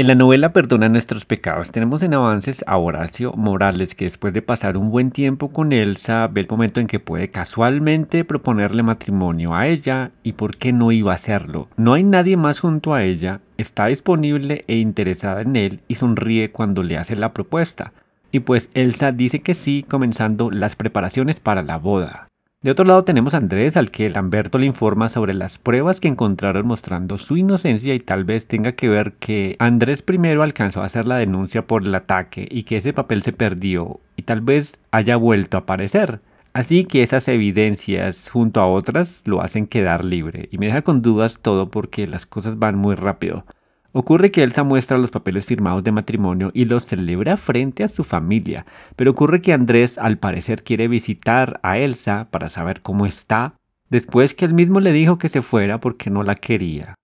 En la novela Perdona nuestros pecados tenemos en avances a Horacio Morales, que después de pasar un buen tiempo con Elsa, ve el momento en que puede casualmente proponerle matrimonio a ella y por qué no iba a hacerlo. No hay nadie más junto a ella, está disponible e interesada en él y sonríe cuando le hace la propuesta. Y pues Elsa dice que sí, comenzando las preparaciones para la boda. De otro lado tenemos a Andrés al que Lamberto le informa sobre las pruebas que encontraron mostrando su inocencia y tal vez tenga que ver que Andrés primero alcanzó a hacer la denuncia por el ataque y que ese papel se perdió y tal vez haya vuelto a aparecer. Así que esas evidencias junto a otras lo hacen quedar libre y me deja con dudas todo porque las cosas van muy rápido. Ocurre que Elsa muestra los papeles firmados de matrimonio y los celebra frente a su familia, pero ocurre que Andrés al parecer quiere visitar a Elsa para saber cómo está, después que él mismo le dijo que se fuera porque no la quería.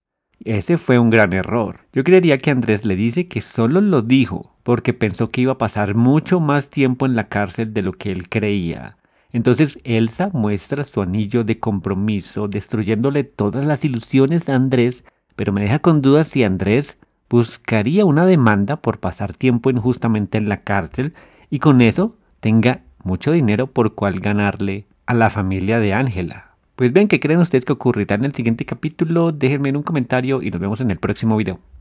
Ese fue un gran error. Yo creería que Andrés le dice que solo lo dijo porque pensó que iba a pasar mucho más tiempo en la cárcel de lo que él creía. Entonces Elsa muestra su anillo de compromiso, destruyéndole todas las ilusiones a Andrés pero me deja con dudas si Andrés buscaría una demanda por pasar tiempo injustamente en la cárcel y con eso tenga mucho dinero por cual ganarle a la familia de Ángela. Pues ven, ¿qué creen ustedes que ocurrirá en el siguiente capítulo? Déjenme en un comentario y nos vemos en el próximo video.